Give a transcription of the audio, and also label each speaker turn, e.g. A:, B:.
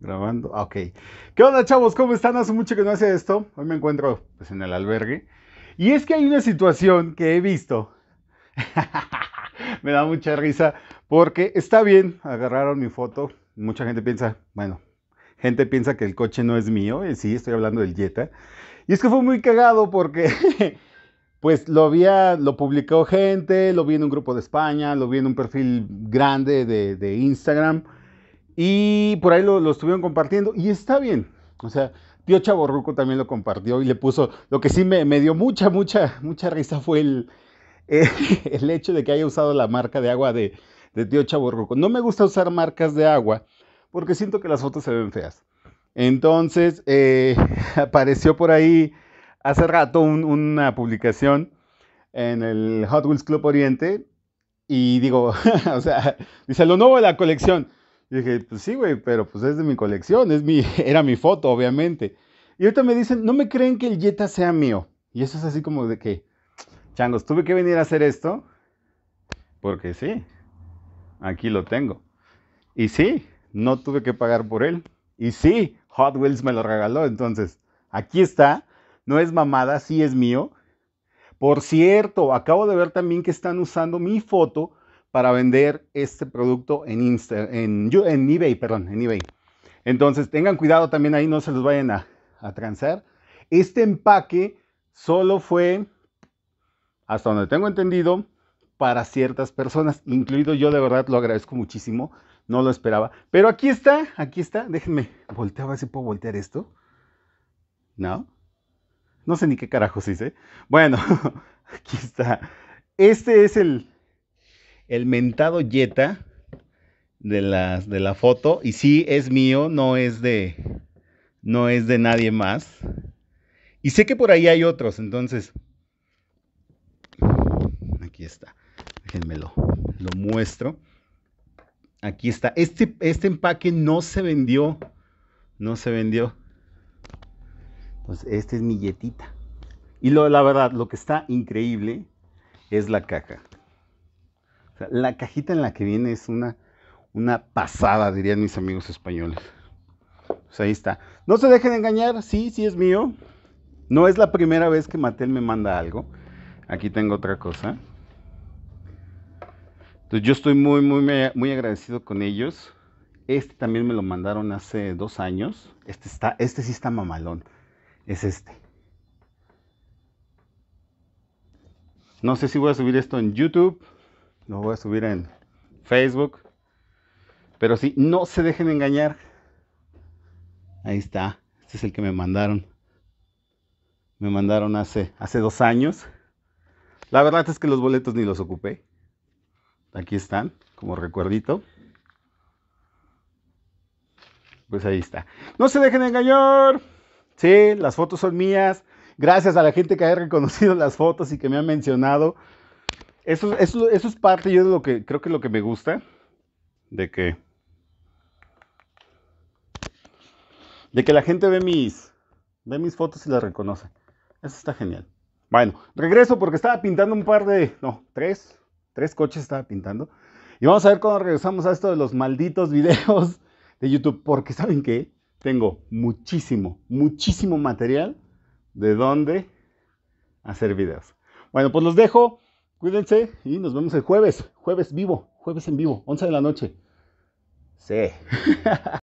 A: Grabando, ah, ok. ¿Qué onda, chavos? ¿Cómo están? Hace mucho que no hacía esto. Hoy me encuentro pues, en el albergue. Y es que hay una situación que he visto. me da mucha risa porque está bien, agarraron mi foto. Mucha gente piensa, bueno, gente piensa que el coche no es mío. Y sí, estoy hablando del Jetta. Y es que fue muy cagado porque. pues lo había, lo publicó gente, lo vi en un grupo de España, lo vi en un perfil grande de, de Instagram. Y por ahí lo, estuvieron compartiendo y está bien. O sea, Tío Chaborruco también lo compartió y le puso, lo que sí me, dio mucha, mucha, mucha risa fue el, eh, el hecho de que haya usado la marca de agua de, de Tío Chaborruco. No me gusta usar marcas de agua porque siento que las fotos se ven feas. Entonces, eh, apareció por ahí hace rato una publicación en el Hot Wheels Club Oriente y digo, o sea, dice lo nuevo de la colección. Y dije, pues sí, güey, pero pues es de mi colección, es mi, era mi foto, obviamente. Y ahorita me dicen, no me creen que el Jetta sea mío. Y eso es así como de que, changos, tuve que venir a hacer esto, porque sí, aquí lo tengo. Y sí, no tuve que pagar por él. Y sí, Hot Wheels me lo regaló, entonces, aquí está, no es mamada, sí es mío. Por cierto, acabo de ver también que están usando mi foto para vender este producto en, eBay, perdón, en eBay. Entonces tengan cuidado también ahí, no se los vayan a, a transar. Este empaque solo fue, hasta donde tengo entendido, para ciertas personas, incluido yo, de verdad lo agradezco muchísimo, no lo esperaba. Pero aquí está, aquí está, déjenme, voltear. a ver si puedo voltear esto. ¿No? No sé ni qué carajos hice. Bueno, aquí está. Este es el, el mentado yeta de la, de la foto. Y sí, es mío, no es de. No es de nadie más. Y sé que por ahí hay otros, entonces. Aquí está. Déjenmelo. Lo muestro. Aquí está. Este, este empaque no se vendió. No se vendió. pues este es mi yetita. Y lo, la verdad, lo que está increíble es la caja la cajita en la que viene es una, una pasada, dirían mis amigos españoles. Pues ahí está. No se dejen engañar, sí, sí es mío. No es la primera vez que Matel me manda algo. Aquí tengo otra cosa. yo estoy muy, muy, muy agradecido con ellos. Este también me lo mandaron hace dos años. Este, está, este sí está mamalón. Es este. No sé si voy a subir esto en YouTube. Lo voy a subir en Facebook. Pero sí, no se dejen engañar. Ahí está. Este es el que me mandaron. Me mandaron hace, hace dos años. La verdad es que los boletos ni los ocupé. Aquí están, como recuerdito. Pues ahí está. No se dejen engañar. Sí, las fotos son mías. Gracias a la gente que ha reconocido las fotos y que me ha mencionado. Eso, es parte, yo de lo que creo que lo que me gusta, de que, de que la gente ve mis, ve mis fotos y las reconoce. Eso está genial. Bueno, regreso porque estaba pintando un par de, no, tres, tres coches estaba pintando. Y vamos a ver cuando regresamos a esto de los malditos videos de YouTube, porque saben que tengo muchísimo, muchísimo material de dónde hacer videos. Bueno, pues los dejo. Cuídense y nos vemos el jueves, jueves vivo, jueves en vivo, 11 de la noche. Sí.